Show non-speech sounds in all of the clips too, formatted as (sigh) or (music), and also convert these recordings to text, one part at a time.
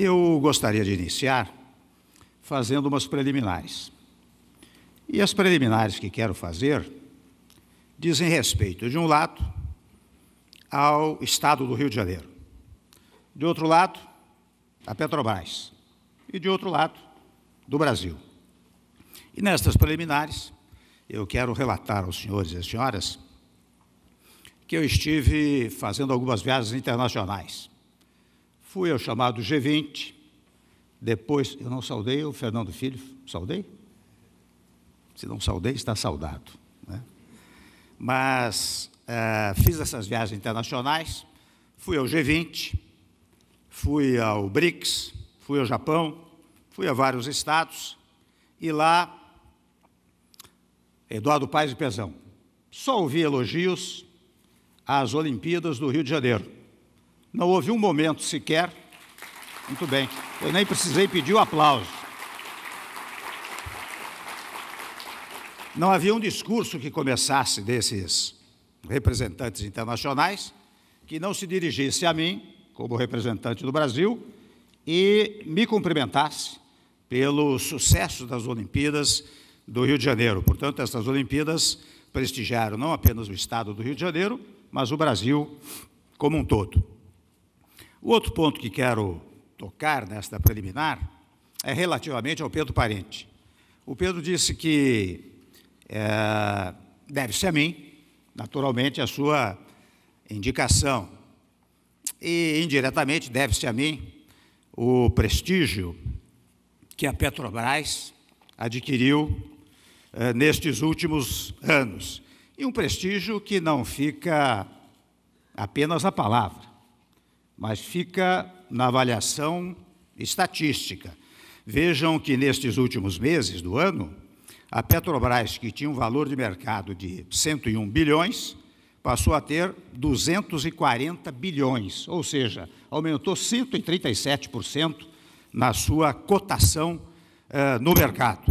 eu gostaria de iniciar fazendo umas preliminares. E as preliminares que quero fazer dizem respeito, de um lado, ao Estado do Rio de Janeiro, de outro lado, a Petrobras, e de outro lado, do Brasil. E nestas preliminares, eu quero relatar aos senhores e senhoras que eu estive fazendo algumas viagens internacionais Fui ao chamado G20, depois, eu não saudei o Fernando Filho, saudei? Se não saudei, está saudado. Né? Mas eh, fiz essas viagens internacionais, fui ao G20, fui ao BRICS, fui ao Japão, fui a vários estados, e lá, Eduardo Paes e Pezão, só ouvi elogios às Olimpíadas do Rio de Janeiro. Não houve um momento sequer. Muito bem. Eu nem precisei pedir o aplauso. Não havia um discurso que começasse desses representantes internacionais que não se dirigisse a mim, como representante do Brasil, e me cumprimentasse pelo sucesso das Olimpíadas do Rio de Janeiro. Portanto, estas Olimpíadas prestigiaram não apenas o Estado do Rio de Janeiro, mas o Brasil como um todo. O outro ponto que quero tocar nesta preliminar é relativamente ao Pedro Parente. O Pedro disse que é, deve-se a mim, naturalmente, a sua indicação. E, indiretamente, deve-se a mim o prestígio que a Petrobras adquiriu é, nestes últimos anos. E um prestígio que não fica apenas na palavra mas fica na avaliação estatística. Vejam que nestes últimos meses do ano, a Petrobras, que tinha um valor de mercado de 101 bilhões, passou a ter 240 bilhões, ou seja, aumentou 137% na sua cotação eh, no mercado.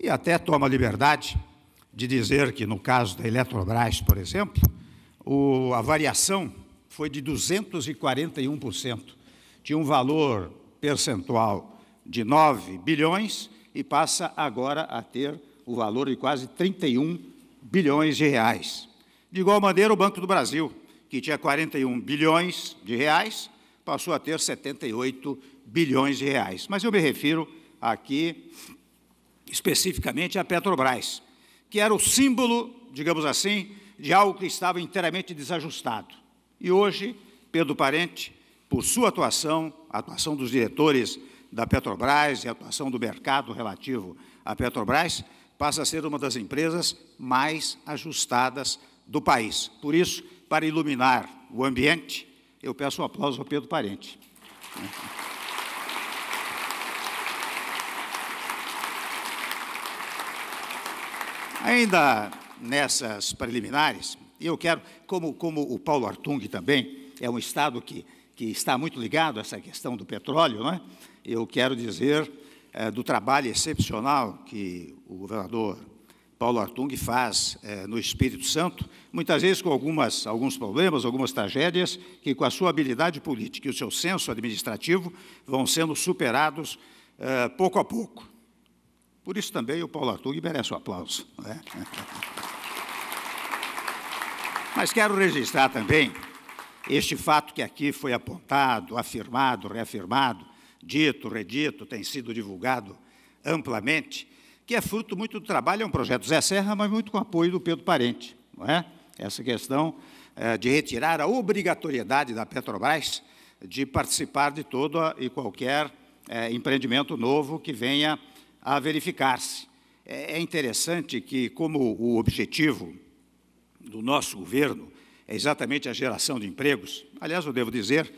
E até toma liberdade de dizer que, no caso da Eletrobras, por exemplo, o, a variação foi de 241%. Tinha um valor percentual de 9 bilhões e passa agora a ter o valor de quase 31 bilhões de reais. De igual maneira, o Banco do Brasil, que tinha 41 bilhões de reais, passou a ter 78 bilhões de reais. Mas eu me refiro aqui especificamente à Petrobras, que era o símbolo, digamos assim, de algo que estava inteiramente desajustado. E hoje, Pedro Parente, por sua atuação, a atuação dos diretores da Petrobras e a atuação do mercado relativo à Petrobras, passa a ser uma das empresas mais ajustadas do país. Por isso, para iluminar o ambiente, eu peço um aplauso ao Pedro Parente. Ainda nessas preliminares, eu quero, como, como o Paulo Artung também é um Estado que, que está muito ligado a essa questão do petróleo, né? eu quero dizer é, do trabalho excepcional que o governador Paulo Artung faz é, no Espírito Santo, muitas vezes com algumas, alguns problemas, algumas tragédias, que com a sua habilidade política e o seu senso administrativo vão sendo superados é, pouco a pouco. Por isso também o Paulo Artung merece um aplauso. Né? (laughs) Mas quero registrar também este fato que aqui foi apontado, afirmado, reafirmado, dito, redito, tem sido divulgado amplamente, que é fruto muito do trabalho, é um projeto Zé Serra, mas muito com apoio do Pedro Parente. Não é? Essa questão é, de retirar a obrigatoriedade da Petrobras de participar de todo e qualquer é, empreendimento novo que venha a verificar-se. É, é interessante que, como o objetivo do nosso governo é exatamente a geração de empregos. Aliás, eu devo dizer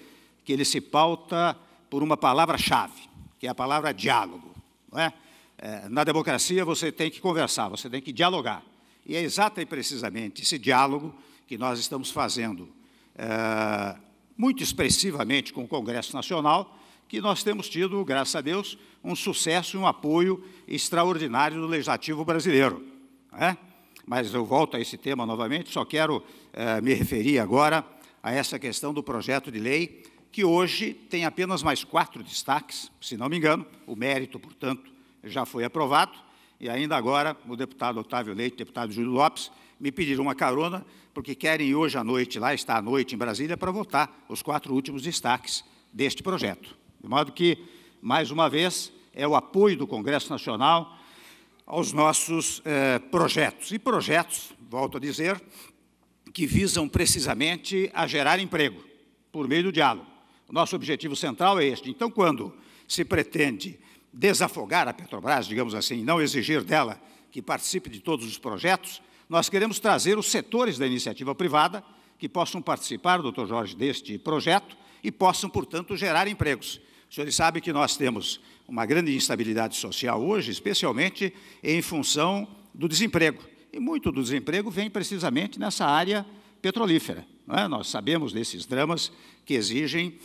que ele se pauta por uma palavra-chave, que é a palavra diálogo. É? É, na democracia, você tem que conversar, você tem que dialogar. E é exato e precisamente esse diálogo que nós estamos fazendo é, muito expressivamente com o Congresso Nacional, que nós temos tido, graças a Deus, um sucesso e um apoio extraordinário do Legislativo brasileiro. Não é? mas eu volto a esse tema novamente, só quero eh, me referir agora a essa questão do projeto de lei, que hoje tem apenas mais quatro destaques, se não me engano, o mérito, portanto, já foi aprovado, e ainda agora o deputado Otávio Leite, o deputado Júlio Lopes, me pediram uma carona, porque querem hoje à noite, lá está à noite em Brasília, para votar os quatro últimos destaques deste projeto. De modo que, mais uma vez, é o apoio do Congresso Nacional aos nossos eh, projetos. E projetos, volto a dizer, que visam precisamente a gerar emprego por meio do diálogo. O nosso objetivo central é este. Então, quando se pretende desafogar a Petrobras, digamos assim, não exigir dela que participe de todos os projetos, nós queremos trazer os setores da iniciativa privada que possam participar, doutor Jorge, deste projeto e possam, portanto, gerar empregos. Os senhores sabem que nós temos uma grande instabilidade social hoje, especialmente em função do desemprego. E muito do desemprego vem precisamente nessa área petrolífera. É? Nós sabemos desses dramas que exigem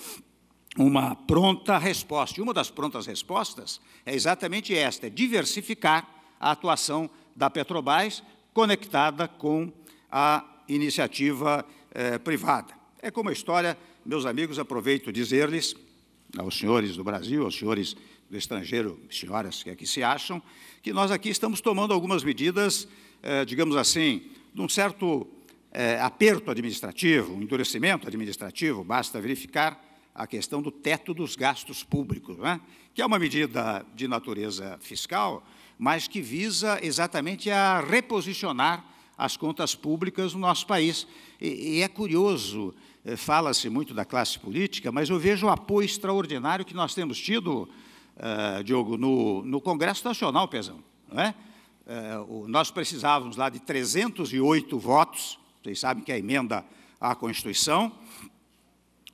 uma pronta resposta. E uma das prontas respostas é exatamente esta: é diversificar a atuação da Petrobras conectada com a iniciativa eh, privada. É como a história, meus amigos, aproveito dizer-lhes aos senhores do Brasil, aos senhores do estrangeiro, senhoras que aqui se acham, que nós aqui estamos tomando algumas medidas, eh, digamos assim, de um certo eh, aperto administrativo, um endurecimento administrativo, basta verificar a questão do teto dos gastos públicos, né? que é uma medida de natureza fiscal, mas que visa exatamente a reposicionar as contas públicas no nosso país. E, e é curioso eh, fala-se muito da classe política, mas eu vejo o apoio extraordinário que nós temos tido, uh, Diogo, no, no, Congresso Nacional, Pezão. É? Uh, o, nós precisávamos lá de 308 votos, vocês sabem que é a emenda à Constituição,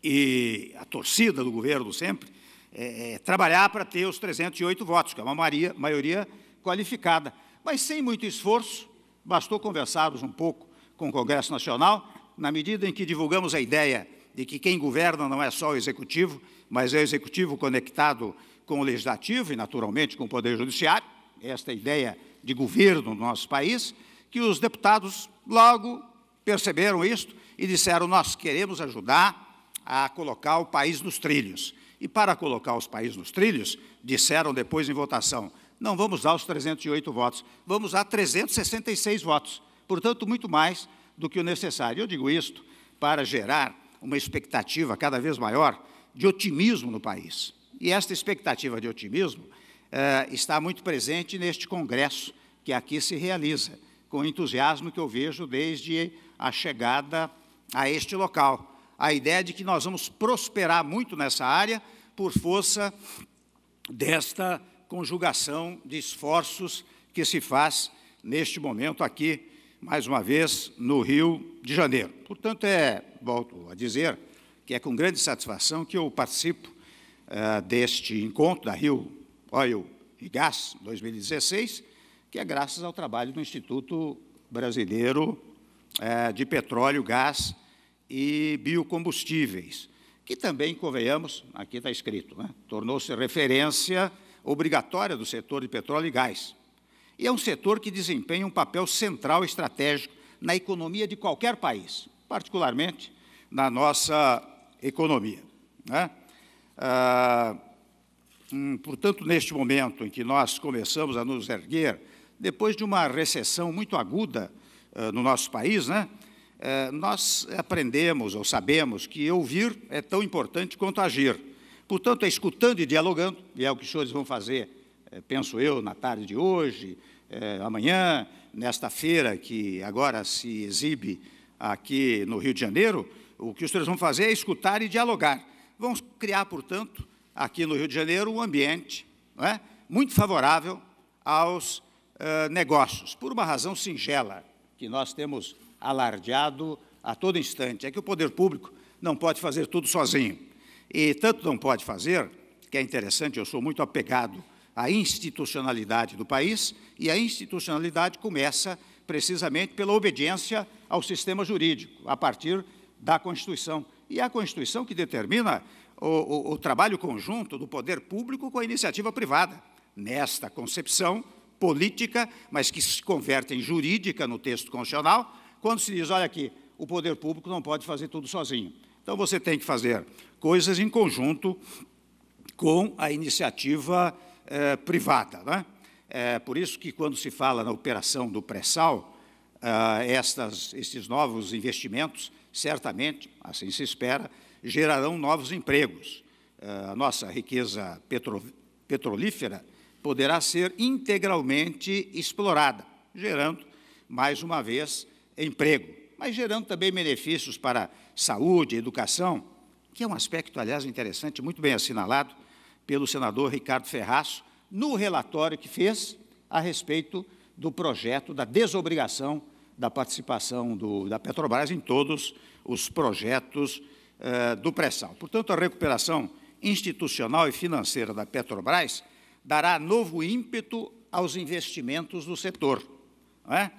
e a torcida do governo sempre é, é trabalhar para ter os 308 votos, que é uma maioria, maioria qualificada. Mas sem muito esforço, bastou conversarmos um pouco com o Congresso Nacional, na medida em que divulgamos a ideia de que quem governa não é só o executivo, mas é o executivo conectado com o legislativo e, naturalmente, com o poder judiciário, esta é ideia de governo no nosso país, que os deputados logo perceberam isto e disseram: nós queremos ajudar a colocar o país nos trilhos. E para colocar os países nos trilhos, disseram depois em votação: não vamos dar os 308 votos, vamos dar 366 votos. Portanto, muito mais do que o necessário. Eu digo isto para gerar uma expectativa cada vez maior de otimismo no país. E esta expectativa de otimismo eh, está muito presente neste Congresso que aqui se realiza, com o entusiasmo que eu vejo desde a chegada a este local. A ideia de que nós vamos prosperar muito nessa área por força desta conjugação de esforços que se faz neste momento aqui mais uma vez, no Rio de Janeiro. Portanto, é, volto a dizer, que é com grande satisfação que eu participo uh, deste encontro da Rio Oil e Gás 2016, que é graças ao trabalho do Instituto Brasileiro uh, de Petróleo, Gás e Biocombustíveis, que também, convenhamos, aqui está escrito, né, tornou-se referência obrigatória do setor de petróleo e gás, e é um setor que desempenha um papel central estratégico na economia de qualquer país, particularmente na nossa economia. Né? Ah, hum, portanto, neste momento em que nós começamos a nos erguer, depois de uma recessão muito aguda ah, no nosso país, né, ah, nós aprendemos ou sabemos que ouvir é tão importante quanto agir. Portanto, é escutando e dialogando, e é o que os senhores vão fazer é, penso eu, na tarde de hoje, é, amanhã, nesta feira que agora se exibe aqui no Rio de Janeiro, o que os senhores vão fazer é escutar e dialogar. Vão criar, portanto, aqui no Rio de Janeiro, um ambiente é, muito favorável aos é, negócios, por uma razão singela, que nós temos alardeado a todo instante, é que o poder público não pode fazer tudo sozinho. E tanto não pode fazer, que é interessante, eu sou muito apegado a institucionalidade do país, e a institucionalidade começa precisamente pela obediência ao sistema jurídico, a partir da Constituição. E é a Constituição que determina o, o, o trabalho conjunto do poder público com a iniciativa privada. Nesta concepção política, mas que se converte em jurídica no texto constitucional, quando se diz, olha aqui, o poder público não pode fazer tudo sozinho. Então, você tem que fazer coisas em conjunto com a iniciativa privada eh, privada. Né? É eh, por isso que, quando se fala na operação do pré-sal, eh, esses novos investimentos, certamente, assim se espera, gerarão novos empregos. a nossa riqueza petro, petrolífera poderá ser integralmente explorada, gerando, mais uma vez, emprego, mas gerando também benefícios para saúde, educação, que é um aspecto, aliás, interessante, muito bem assinalado, pelo senador Ricardo Ferraço no relatório que fez a respeito do projeto da desobrigação da participação do, da Petrobras em todos os projetos eh, do pré-sal. Portanto, a recuperação institucional e financeira da Petrobras dará novo ímpeto aos investimentos do setor. É?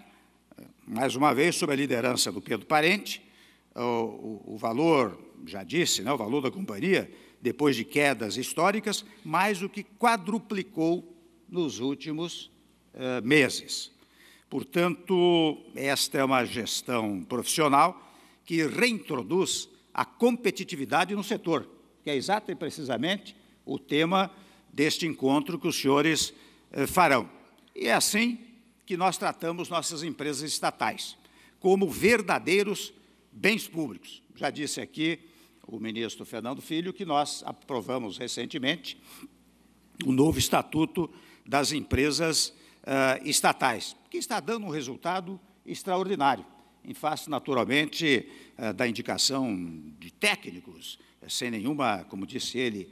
Mais uma vez, sob a liderança do Pedro Parente, o, o, o valor, já disse, né, o valor da companhia depois de quedas históricas, mais do que quadruplicou nos últimos eh, meses. Portanto, esta é uma gestão profissional que reintroduz a competitividade no setor, que é exato e precisamente o tema deste encontro que os senhores eh, farão. E é assim que nós tratamos nossas empresas estatais, como verdadeiros bens públicos. Já disse aqui o ministro Fernando Filho, que nós aprovamos recentemente o novo estatuto das empresas uh, estatais, que está dando um resultado extraordinário, em face, naturalmente, uh, da indicação de técnicos, eh, sem nenhuma, como disse ele,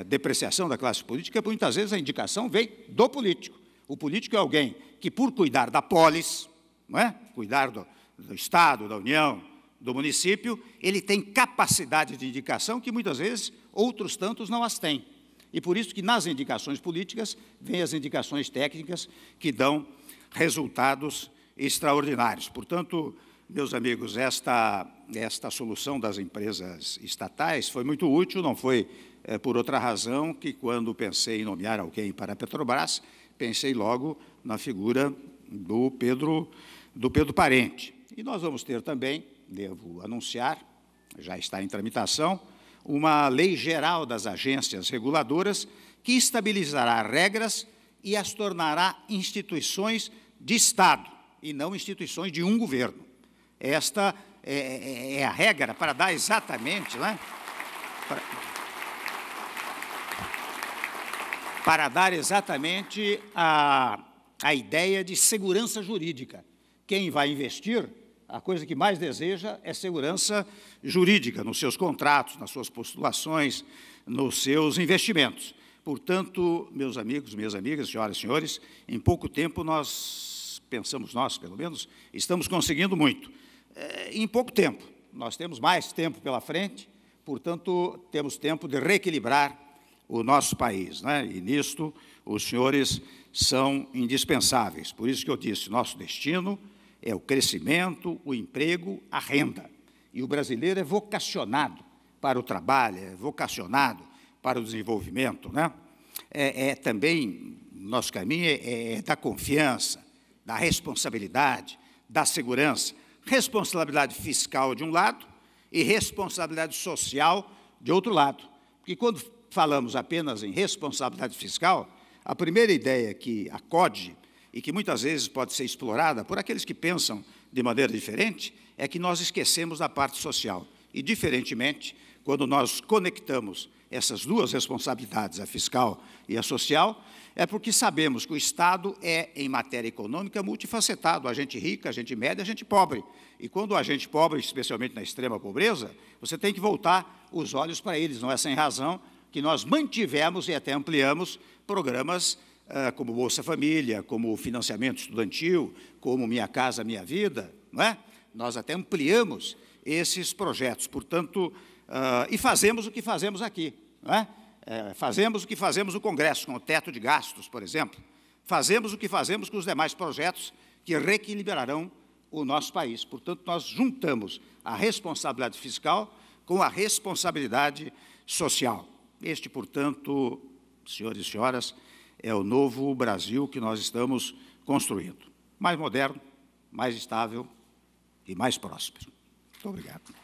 uh, depreciação da classe política, muitas vezes a indicação vem do político. O político é alguém que, por cuidar da polis, não é? cuidar do, do Estado, da União, do município, ele tem capacidade de indicação que muitas vezes outros tantos não as têm. E por isso que nas indicações políticas vêm as indicações técnicas que dão resultados extraordinários. Portanto, meus amigos, esta, esta solução das empresas estatais foi muito útil, não foi é, por outra razão que, quando pensei em nomear alguém para a Petrobras, pensei logo na figura do Pedro, do Pedro Parente. E nós vamos ter também devo anunciar, já está em tramitação, uma lei geral das agências reguladoras que estabilizará regras e as tornará instituições de Estado e não instituições de um governo. Esta é, é, é a regra para dar exatamente, né, para, para dar exatamente a, a ideia de segurança jurídica. Quem vai investir a coisa que mais deseja é segurança jurídica nos seus contratos, nas suas postulações, nos seus investimentos. Portanto, meus amigos, minhas amigas, senhoras e senhores, em pouco tempo nós, pensamos nós pelo menos, estamos conseguindo muito. É, em pouco tempo, nós temos mais tempo pela frente, portanto, temos tempo de reequilibrar o nosso país. Né? E nisto, os senhores são indispensáveis. Por isso que eu disse, nosso destino é o crescimento, o emprego, a renda. E o brasileiro é vocacionado para o trabalho, é vocacionado para o desenvolvimento. Né? É, é também, nosso caminho é, é, é da confiança, da responsabilidade, da segurança. Responsabilidade fiscal de um lado e responsabilidade social de outro lado. Porque quando falamos apenas em responsabilidade fiscal, a primeira ideia que acode e que muitas vezes pode ser explorada por aqueles que pensam de maneira diferente, é que nós esquecemos da parte social. E, diferentemente, quando nós conectamos essas duas responsabilidades, a fiscal e a social, é porque sabemos que o Estado é, em matéria econômica, multifacetado, a gente rica, a gente média, a gente pobre. E quando a gente pobre, especialmente na extrema pobreza, você tem que voltar os olhos para eles. Não é sem razão que nós mantivemos e até ampliamos programas ah, como Bolsa Família, como financiamento estudantil, como Minha Casa Minha Vida, não é? nós até ampliamos esses projetos, portanto, ah, e fazemos o que fazemos aqui. Não é? é? fazemos o que fazemos no Congresso, com o teto de gastos, por exemplo. Fazemos o que fazemos com os demais projetos que reequilibrarão o nosso país. Portanto, nós juntamos a responsabilidade fiscal com a responsabilidade social. Este, portanto, senhores e senhoras, é o novo Brasil que nós estamos construindo. Mais moderno, mais estável e mais próspero. Muito obrigado.